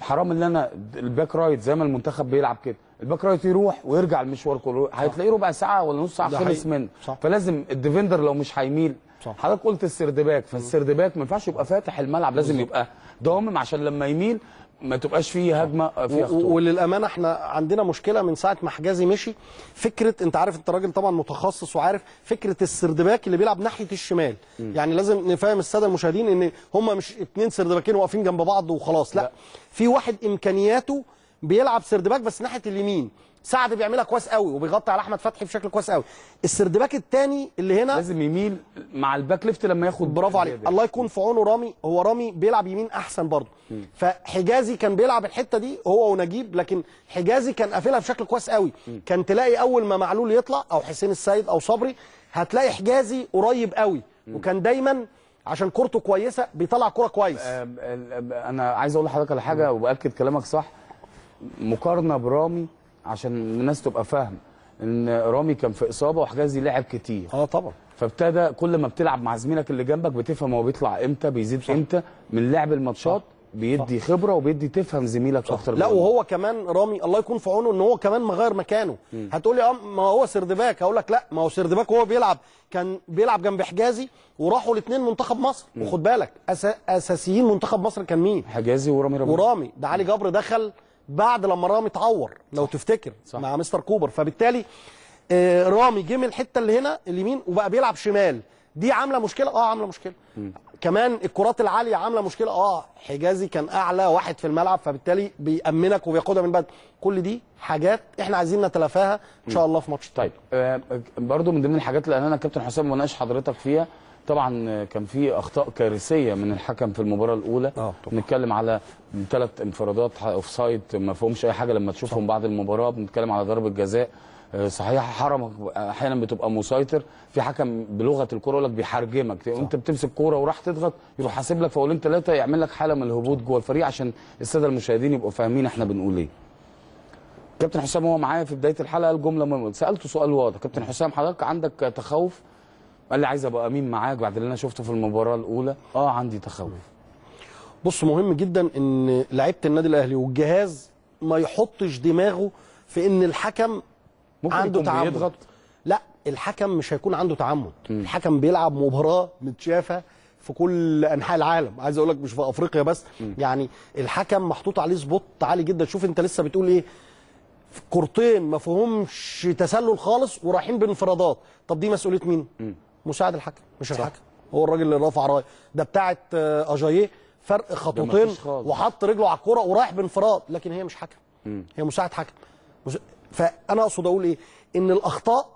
حرام ان انا الباك رايت زي ما المنتخب بيلعب كده الباك رايت يروح ويرجع المشوار كله هتلاقيه ربع ساعه ولا نص ساعه خلص منه فلازم الديفندر لو مش هيميل حضرتك قلت السردباك فالسردباك ما ينفعش يبقى فاتح الملعب لازم يبقى ضامم عشان لما يميل ما تبقاش فيه هجمه آه. فيها خطوره وللامانه احنا عندنا مشكله من ساعه ما حجازي مشي فكره انت عارف انت راجل طبعا متخصص وعارف فكره السردباك اللي بيلعب ناحيه الشمال م. يعني لازم نفهم الساده المشاهدين ان هم مش سرد سردباكين واقفين جنب بعض وخلاص لا, لا. في واحد امكانياته بيلعب سردباك بس ناحيه اليمين سعد بيعملها كويس قوي وبيغطي على احمد فتحي بشكل كويس قوي السردباك الثاني اللي هنا لازم يميل مع الباك ليفت لما ياخد برافو عليك الله يكون في عونه رامي هو رامي بيلعب يمين احسن برضه فحجازي كان بيلعب الحته دي هو ونجيب لكن حجازي كان قافلها بشكل كويس قوي كان تلاقي اول ما معلول يطلع او حسين السيد او صبري هتلاقي حجازي قريب قوي وكان دايما عشان كورته كويسه بيطلع كوره كويس انا عايز اقول لحضرتك على حاجه وباكد كلامك صح مقارنه برامي عشان الناس تبقى فاهمه ان رامي كان في اصابه وحجازي لعب كتير اه طبعا فابتدى كل ما بتلعب مع زميلك اللي جنبك بتفهم هو بيطلع امتى بيزيد صح. امتى من لعب الماتشات بيدي صح. خبره وبيدي تفهم زميلك اكتر لا وهو كمان رامي الله يكون في عونه ان هو كمان مغير مكانه هتقول لي آه، ما هو سردباك هقول لك لا ما هو سردباك وهو بيلعب كان بيلعب جنب حجازي وراحوا الاثنين منتخب مصر م. وخد بالك أس... اساسيين منتخب مصر كان مين حجازي ورامي ربيع ورامي ده علي جبر دخل بعد لما رامي اتعور لو تفتكر صح. مع مستر كوبر فبالتالي آه، رامي جه من الحته اللي هنا اليمين وبقى بيلعب شمال دي عامله مشكله اه عامله مشكله م. كمان الكرات العاليه عامله مشكله اه حجازي كان اعلى واحد في الملعب فبالتالي بيامنك وبيقودها من بعد كل دي حاجات احنا عايزين نتلافاها ان شاء الله في ماتش طيب آه، برضو من ضمن الحاجات اللي انا كابتن حسام مناقش حضرتك فيها طبعا كان في اخطاء كارثيه من الحكم في المباراه الاولى آه بنتكلم على ثلاث انفرادات اوف سايد ما فيهمش اي حاجه لما تشوفهم صح. بعد المباراه بنتكلم على ضربه جزاء آه، صحيح حرمك احيانا بتبقى مسيطر في حكم بلغه الكوره يقول لك بيحرجمك انت بتمسك كوره وراح تضغط يروح حاسب لك فاولين ثلاثه يعمل لك حاله من الهبوط جوه الفريق عشان الساده المشاهدين يبقوا فاهمين احنا بنقول ايه كابتن حسام هو معايا في بدايه الحلقه الجمله مهمه سالته سؤال واضح كابتن حسام حضرتك عندك تخوف قال لي عايز ابقى امين معاك بعد اللي انا شفته في المباراه الاولى اه عندي تخوف بص مهم جدا ان لعيبه النادي الاهلي والجهاز ما يحطش دماغه في ان الحكم ممكن عنده تعمد بيضغط. لا الحكم مش هيكون عنده تعمد م. الحكم بيلعب مباراه متشافه في كل انحاء العالم عايز اقول لك مش في افريقيا بس م. يعني الحكم محطوط عليه سبوت عالي جدا شوف انت لسه بتقول ايه كورتين ما فيهمش تسلل خالص ورايحين بانفرادات طب دي مسؤوليه مين م. مساعد الحكم مش صح. الحكم هو الراجل اللي رفع رايه ده بتاعه آه، اجاييه فرق خطوتين وحط رجله على الكوره ورايح بانفراد لكن هي مش حكم هي مساعد حكم فانا اقصد اقول ايه ان الاخطاء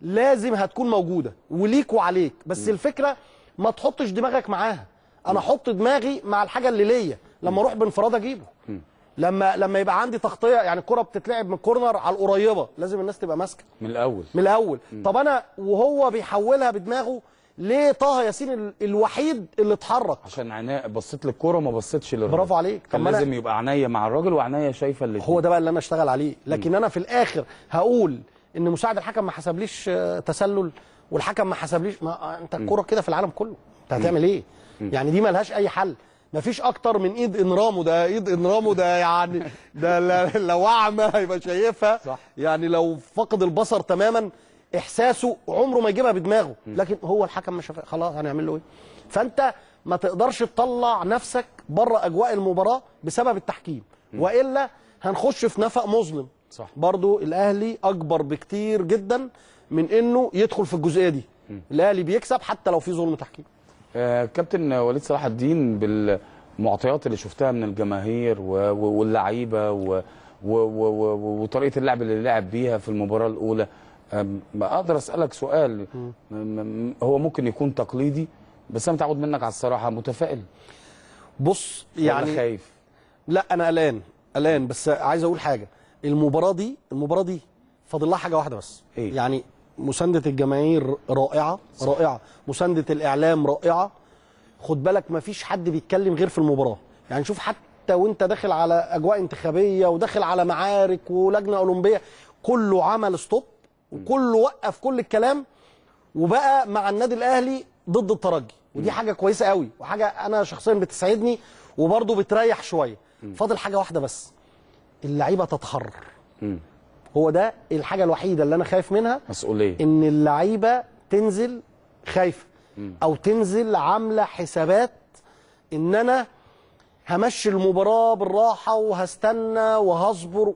لازم هتكون موجوده وليك وعليك بس م. الفكره ما تحطش دماغك معاها انا احط دماغي مع الحاجه اللي ليا لما اروح بانفراد اجيبه م. لما لما يبقى عندي تغطيه يعني الكره بتتلعب من الكورنر على القريبه لازم الناس تبقى ماسكه من الاول من الاول م. طب انا وهو بيحولها بدماغه ليه طه ياسين الوحيد اللي اتحرك عشان عينيه بصيت للكوره وما بصيتش للراجل برافو عليك كان لازم يبقى عينيا مع الراجل وعينيا شايفه اللي هو ده بقى اللي انا اشتغل عليه لكن م. انا في الاخر هقول ان مساعد الحكم ما حسبليش آه، تسلل والحكم ما حسبليش ما آه، انت الكوره كده في العالم كله انت هتعمل ايه يعني دي ملهاش اي حل مفيش اكتر من ايد انرامو ده ايد انرامو ده يعني ده لو اعمى هيبقى شايفها صح. يعني لو فقد البصر تماما احساسه عمره ما يجيبها بدماغه لكن هو الحكم ما شافها خلاص هنعمل له ايه فانت ما تقدرش تطلع نفسك بره اجواء المباراه بسبب التحكيم والا هنخش في نفق مظلم صح برضو الاهلي اكبر بكتير جدا من انه يدخل في الجزئيه دي الاهلي بيكسب حتى لو في ظلم تحكيم آه، كابتن وليد صلاح الدين بالمعطيات اللي شفتها من الجماهير واللعيبه وطريقه اللعب اللي لعب بيها في المباراه الاولى اقدر اسالك سؤال هو ممكن يكون تقليدي بس انا متعود منك على الصراحه متفائل بص يعني خايف لا انا قلقان قلقان بس عايز اقول حاجه المباراه دي المباراه دي فاضل لها حاجه واحده بس إيه؟ يعني مسانده الجماهير رائعه صح. رائعه مسانده الاعلام رائعه خد بالك ما فيش حد بيتكلم غير في المباراه يعني شوف حتى وانت داخل على اجواء انتخابيه وداخل على معارك ولجنه اولمبيه كله عمل ستوب وكله وقف كل الكلام وبقى مع النادي الاهلي ضد الترجي ودي حاجه كويسه قوي وحاجه انا شخصيا بتسعدني وبرضه بتريح شويه فاضل حاجه واحده بس اللعيبه تتحرر هو ده الحاجه الوحيده اللي انا خايف منها مسؤوليه ان اللعيبه تنزل خايفه او تنزل عامله حسابات ان انا همشي المباراه بالراحه وهستنى وهصبر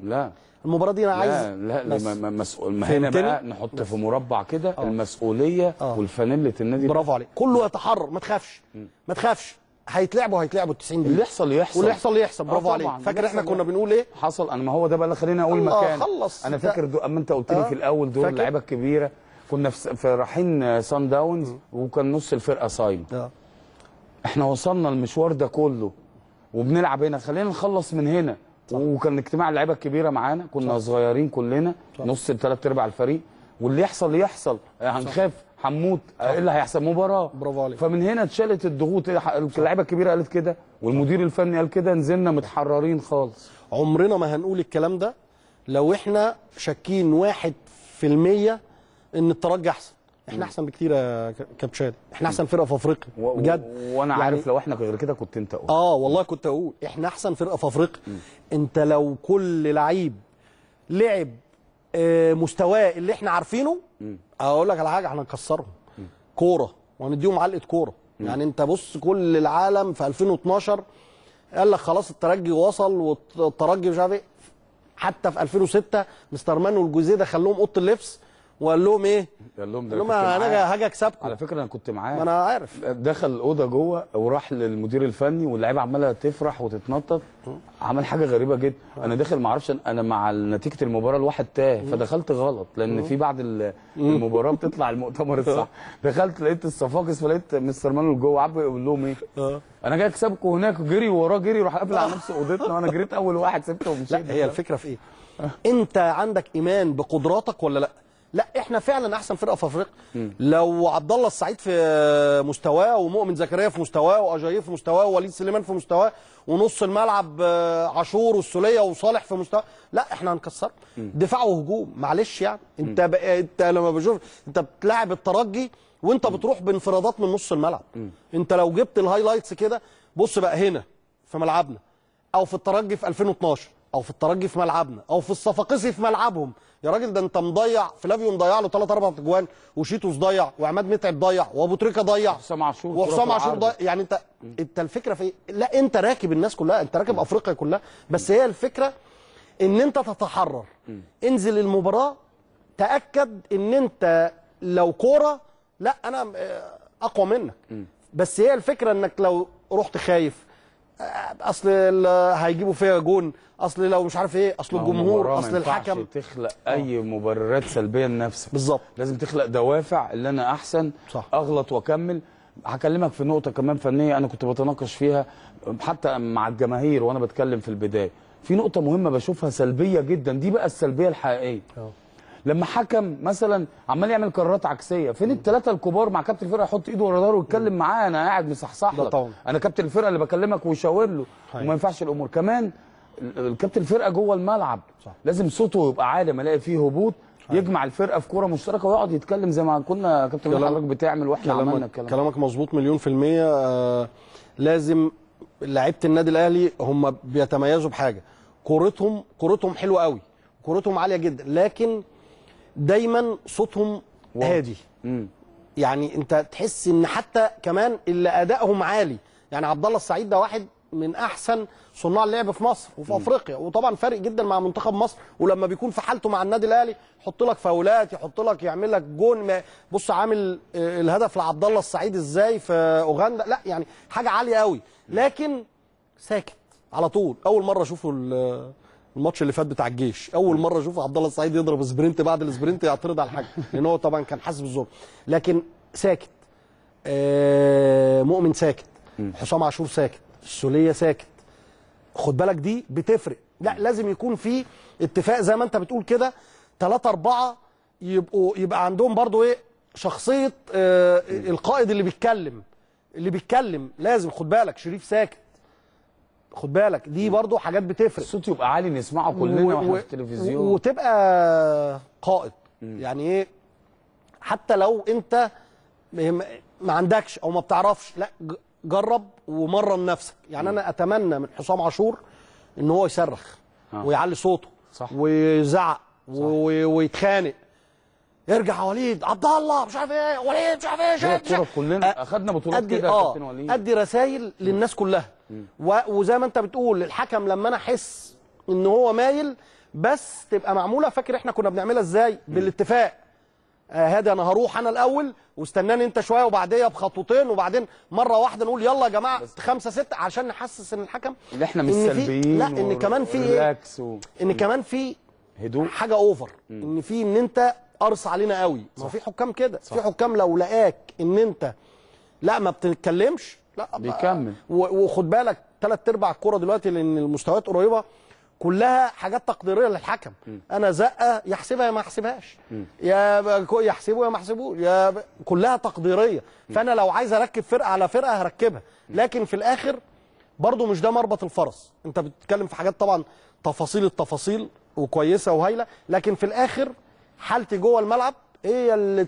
لا المباراه دي انا عايز لا لا مسؤول ما هنا بقى نحط في مربع كده آه. المسؤوليه آه. والفانيله النادي برافو عليك كله يتحرر ما تخافش ما تخافش هيتلعبوا هيتلعبوا ال 90 دقيقه اللي يحصل يحصل واللي يحصل يحصل برافو عليك فاكر احنا كنا بنقول ايه حصل انا ما هو ده بقى اللي خليني اقول مكان خلص انا فاكر دو... اما انت قلت لي آه. في الاول دول اللعيبه الكبيره كنا في, في رايحين سان داونز وكان نص الفرقه صايم آه. احنا وصلنا المشوار ده كله وبنلعب هنا خلينا نخلص من هنا صح. وكان اجتماع اللعيبه الكبيره معانا كنا صح. صغيرين كلنا صح. نص ثلاث ارباع الفريق واللي يحصل يحصل هنخاف حمود آه، ايه اللي هيحصل مباراه برافو عليك فمن هنا اتشالت الضغوط إيه، اللعيبه الكبيره قالت كده والمدير الفني قال كده نزلنا متحررين خالص عمرنا ما هنقول الكلام ده لو احنا شاكين 1% ان الترجي احسن احنا احسن بكتير يا كابتشاد احنا احسن فرقه في افريقيا بجد وانا يعني عارف لو احنا غير كده كنت انت اقول اه والله كنت اقول احنا احسن فرقه في افريقيا انت لو كل لعيب لعب آه، مستواه اللي احنا عارفينه اقول لك على حاجه احنا هنكسرهم كوره وهنديهم علقه كوره يعني انت بص كل العالم في 2012 قال لك خلاص الترجي وصل والترجي مش عارف ايه حتى في 2006 مستر مان والجوزيه ده خلوهم اوضه اللبس وقال لهم ايه؟ قال لهم ده قال لهم انا هاجي اكسبكم على فكره انا كنت معاه ما انا عارف دخل الاوضه جوه وراح للمدير الفني واللعيبه عماله تفرح وتتنطط عمل حاجه غريبه جدا انا داخل ما اعرفش انا مع نتيجه المباراه الواحد تاه فدخلت غلط لان في بعد المباراه بتطلع المؤتمر الصح دخلت لقيت الصفاقس فلقيت مستر مانويل جوه عم بيقول لهم ايه؟ آه. انا جاي اكسبكم هناك جري وراه جري راح قابل على نفس اوضتنا وانا جريت اول واحد سبته ومشيت هي الفكره في ايه؟ آه. انت عندك ايمان بقدراتك ولا لا؟ لا احنا فعلا احسن فرقه في افريقيا لو عبد الله السعيد في مستواه ومؤمن زكريا في مستواه واجاي في مستواه ووليد سليمان في مستواه ونص الملعب آه، عاشور والسوليه وصالح في مستواه لا احنا هنكسر دفاع وهجوم معلش يعني انت بقى انت لما بشوف انت بتلاعب الترجي وانت بتروح بانفرادات من نص الملعب انت لو جبت الهايلايتس كده بص بقى هنا في ملعبنا او في الترجي في 2012 او في الترجي في ملعبنا او في الصفاقسي في ملعبهم يا راجل ده انت مضيع فلافيو مضيع له ثلاث اربع اجوان وشيتوس ضيع وعماد متعب ضيع وابو تريكه ضيع وحسام عاشور وحسام عاشور ضيع يعني انت انت الفكره في إيه؟ لا انت راكب الناس كلها انت راكب افريقيا كلها بس هي الفكره ان انت تتحرر انزل المباراه تاكد ان انت لو كوره لا انا آه، اقوى منك بس هي الفكره انك لو رحت خايف اصل هيجيبوا فيها جون اصل لو مش عارف ايه اصل الجمهور اصل الحكم ما تخلق آه. اي مبررات سلبيه لنفسك بالظبط لازم تخلق دوافع اللي انا احسن صح. اغلط واكمل هكلمك في نقطه كمان فنيه انا كنت بتناقش فيها حتى مع الجماهير وانا بتكلم في البدايه في نقطه مهمه بشوفها سلبيه جدا دي بقى السلبيه الحقيقيه أوه. لما حكم مثلا عمال يعمل قرارات عكسيه فين الثلاثه الكبار مع كابتن الفرقه يحط ايده ورا ظهره ويتكلم معاه انا قاعد مصحصح لك انا كابتن الفرقه اللي بكلمك ويشاور له وما ينفعش الامور كمان الكابتن الفرقه جوه الملعب صح. لازم صوته يبقى عالي ما الاقي فيه هبوط يجمع الفرقه في كوره مشتركه ويقعد يتكلم زي ما كنا كابتن حضرتك بتعمل واحنا كلام عملنا الكلام كلامك مظبوط مليون في الميه آه لازم لعيبه النادي الاهلي هم بيتميزوا بحاجه كورتهم كورتهم حلوه قوي كورتهم عاليه جدا لكن دايما صوتهم هادي يعني انت تحس ان حتى كمان اللي ادائهم عالي يعني عبد الله السعيد ده واحد من احسن صناع اللعب في مصر وفي مم. افريقيا وطبعا فارق جدا مع منتخب مصر ولما بيكون في حالته مع النادي الاهلي يحط لك فاولات يحط لك يعمل لك جون بص عامل آه، الهدف لعبد الله السعيد ازاي في اوغندا لا يعني حاجه عاليه قوي لكن ساكت على طول اول مره اشوفه الماتش اللي فات بتاع الجيش اول مره اشوف عبد الله السعيد يضرب سبرنت بعد السبرنت يعترض على الحاجه لان هو طبعا كان حاسس بالظلم لكن ساكت آه، مؤمن ساكت حسام عاشور ساكت السوليه ساكت خد بالك دي بتفرق لا لازم يكون في اتفاق زي ما انت بتقول كده ثلاثة أربعة يبقوا يبقى عندهم برضو ايه شخصية آه، القائد اللي بيتكلم اللي بيتكلم لازم خد بالك شريف ساكت خد بالك دي برضو حاجات بتفرق الصوت يبقى عالي نسمعه كلنا واحنا في التلفزيون وتبقى قائد م. يعني ايه حتى لو انت ما عندكش او ما بتعرفش لا جرب ومرن نفسك يعني م. انا اتمنى من حسام عاشور ان هو يصرخ آه. ويعلي صوته صح. ويزعق صح. ويتخانق يرجع وليد عبد الله مش عارف ايه وليد مش عارف ايه شد شد كلنا اخدنا بطولات كده يا آه، كابتن اه ادي رسائل للناس كلها وزي ما انت بتقول الحكم لما انا احس ان هو مايل بس تبقى معموله فاكر احنا كنا بنعملها ازاي بالاتفاق آه، هادي انا هروح انا الاول واستناني انت شويه وبعديها بخطوتين وبعدين مره واحده نقول يلا يا جماعه خمسة ستة عشان نحسس ان الحكم اللي احنا مش سلبيين لا ان كمان في إيه؟ ان كمان في هدوء حاجه اوفر ان في ان انت قرص علينا قوي ما في حكام كده في حكام لو لقاك ان انت لا ما بتتكلمش لا بيكمل وخد بالك ثلاث ارباع الكوره دلوقتي لان المستويات قريبه كلها حاجات تقديريه للحكم م. انا زقه يحسبها يا ما يحسبهاش يا يحسبه يا ما يحسبوش يا ب... كلها تقديريه م. فانا لو عايز اركب فرقه على فرقه هركبها لكن في الاخر برضه مش ده مربط الفرس انت بتتكلم في حاجات طبعا تفاصيل التفاصيل وكويسه وهايله لكن في الاخر حالتي جوه الملعب هي اللي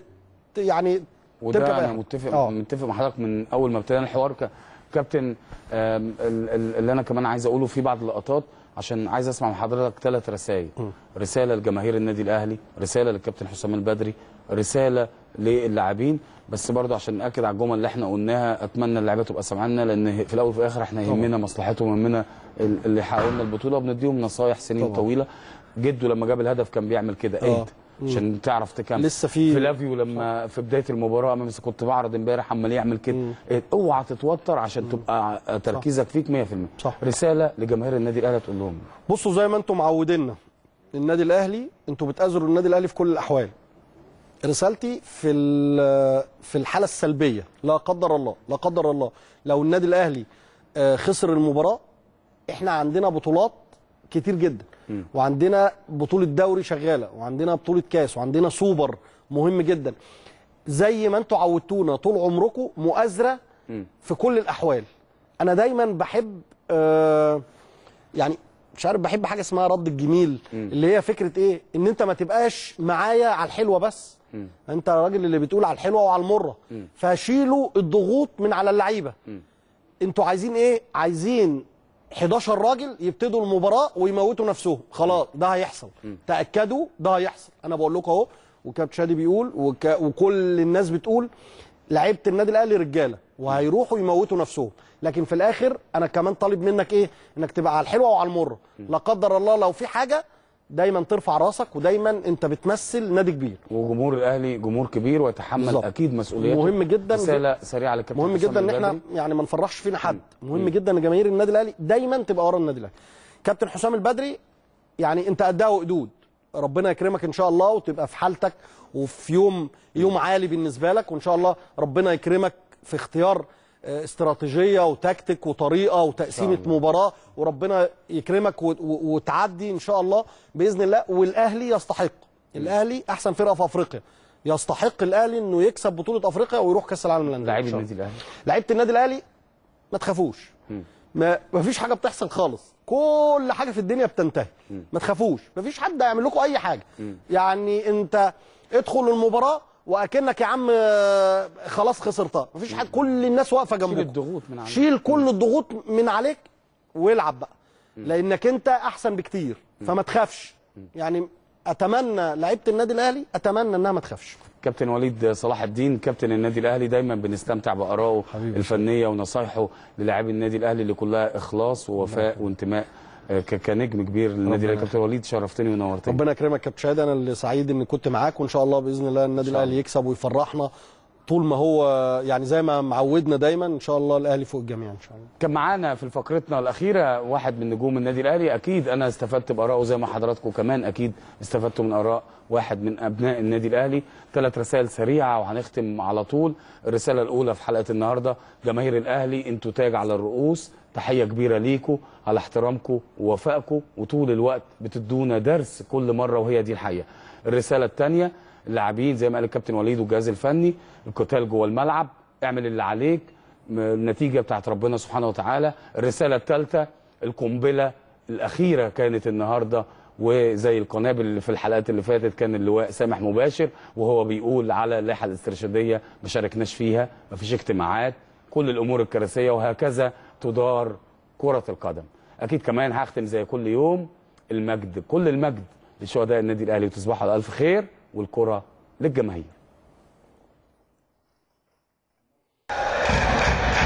يعني وده انا متفق أوه. متفق مع حضرتك من اول ما ابتدينا الحوار ك... كابتن اللي انا كمان عايز اقوله في بعض اللقطات عشان عايز اسمع من حضرتك ثلاث رسائل رساله لجماهير النادي الاهلي رساله للكابتن حسام البدري رساله للاعبين بس برضه عشان ناكد على الجمل اللي احنا قلناها اتمنى اللعيبه تبقى سامعانا لان في الاول وفي الاخر احنا يهمنا مصلحتهم يهمنا اللي حققوا لنا البطوله وبنديهم نصايح سنين طبعا. طويله جده لما جاب الهدف كان بيعمل كده آه. انت عشان تعرف تكمل لسه في فلافيو لما في بدايه المباراه امام كنت بعرض امبارح عمال يعمل كده إيه، اوعى تتوتر عشان تبقى تركيزك فيك 100% صح. رساله لجماهير النادي الاهلي تقول لهم بصوا زي ما انتم معودينا النادي الاهلي انتم بتأذروا النادي الاهلي في كل الاحوال رسالتي في في الحاله السلبيه لا قدر الله لا قدر الله لو النادي الاهلي آه، خسر المباراه احنا عندنا بطولات كتير جدا وعندنا بطوله دوري شغاله وعندنا بطوله كاس وعندنا سوبر مهم جدا زي ما انتوا عودتونا طول عمركم مؤازره في كل الاحوال انا دايما بحب آه، يعني مش عارف بحب حاجه اسمها رد الجميل اللي هي فكره ايه ان انت ما تبقاش معايا على الحلوه بس انت الراجل اللي بتقول على الحلوه وعلى المره فشيلوا الضغوط من على اللعيبه انتوا عايزين ايه عايزين 11 راجل يبتدوا المباراه ويموتوا نفسهم خلاص ده هيحصل تاكدوا ده هيحصل انا بقول لكم اهو وكابتن شادي بيقول وك... وكل الناس بتقول لعيبه النادي الاهلي رجاله وهيروحوا يموتوا نفسهم لكن في الاخر انا كمان طالب منك ايه انك تبقى على الحلوه وعلى المره لا قدر الله لو في حاجه دايما ترفع راسك ودايما انت بتمثل نادي كبير وجمهور الاهلي جمهور كبير ويتحمل بالزبط. اكيد مسؤوليته مهم جدا رساله سريعه للكابتن مهم جدا ان احنا يعني ما نفرحش فينا حد مهم مم. جدا ان جماهير النادي الاهلي دايما تبقى ورا النادي الاهلي كابتن حسام البدري يعني انت قدها إيه وقدود ربنا يكرمك ان شاء الله وتبقى في حالتك وفي يوم يوم عالي بالنسبه لك وان شاء الله ربنا يكرمك في اختيار استراتيجيه وتكتيك وطريقه وتقسيمه مباراه وربنا يكرمك وتعدي ان شاء الله باذن الله والاهلي يستحق الاهلي احسن فرقه في افريقيا يستحق الاهلي انه يكسب بطوله افريقيا ويروح كاس العالم للانديه لعيبه النادي الاهلي لعيبه النادي الاهلي ما تخافوش ما مفيش حاجه بتحصل خالص كل حاجه في الدنيا بتنتهي ما تخافوش مفيش حد هيعمل لكم اي حاجه يعني انت ادخل المباراه واكنك يا عم آه، خلاص خسرتها مفيش حاجه كل الناس واقفه جنبك شيل الضغوط من عليك شيل كل الضغوط من عليك والعب بقى لانك انت احسن بكتير فما تخافش يعني اتمنى لعيبه النادي الاهلي اتمنى انها ما تخافش كابتن وليد صلاح الدين كابتن النادي الاهلي دايما بنستمتع بارائه الفنيه ونصايحه للاعبي النادي الاهلي اللي كلها اخلاص ووفاء نعم. وانتماء آه، كنجم كبير للنادي الاهلي كابتن وليد شرفتني ونورتني ربنا يكرمك يا كابتن شهاده انا اللي سعيد اني كنت معاك وان شاء الله باذن الله النادي الاهلي يكسب ويفرحنا طول ما هو يعني زي ما معودنا دايما ان شاء الله الاهلي فوق الجميع ان شاء الله كان معانا في فقرتنا الاخيره واحد من نجوم النادي الاهلي اكيد انا استفدت بارائه زي ما حضراتكم كمان اكيد استفدتوا من اراء واحد من ابناء النادي الاهلي ثلاث رسائل سريعه وهنختم على طول الرساله الاولى في حلقه النهارده جماهير الاهلي انتوا تاج على الرؤوس تحيه كبيره ليكم على احترامكم ووفائكم وطول الوقت بتدونا درس كل مره وهي دي الحقيقه الرساله الثانيه اللاعبين زي ما قال الكابتن وليد والجهاز الفني القتال جوه الملعب اعمل اللي عليك النتيجه بتاعت ربنا سبحانه وتعالى الرساله الثالثه القنبله الاخيره كانت النهارده وزي القنابل اللي في الحلقات اللي فاتت كان اللواء سامح مباشر وهو بيقول على اللائحه الاسترشاديه ما شاركناش فيها ما فيش اجتماعات كل الامور الكارثيه وهكذا تدار كره القدم اكيد كمان هختم زي كل يوم المجد كل المجد لشهداء النادي الاهلي وتصبحوا على الف خير والكره للجماهير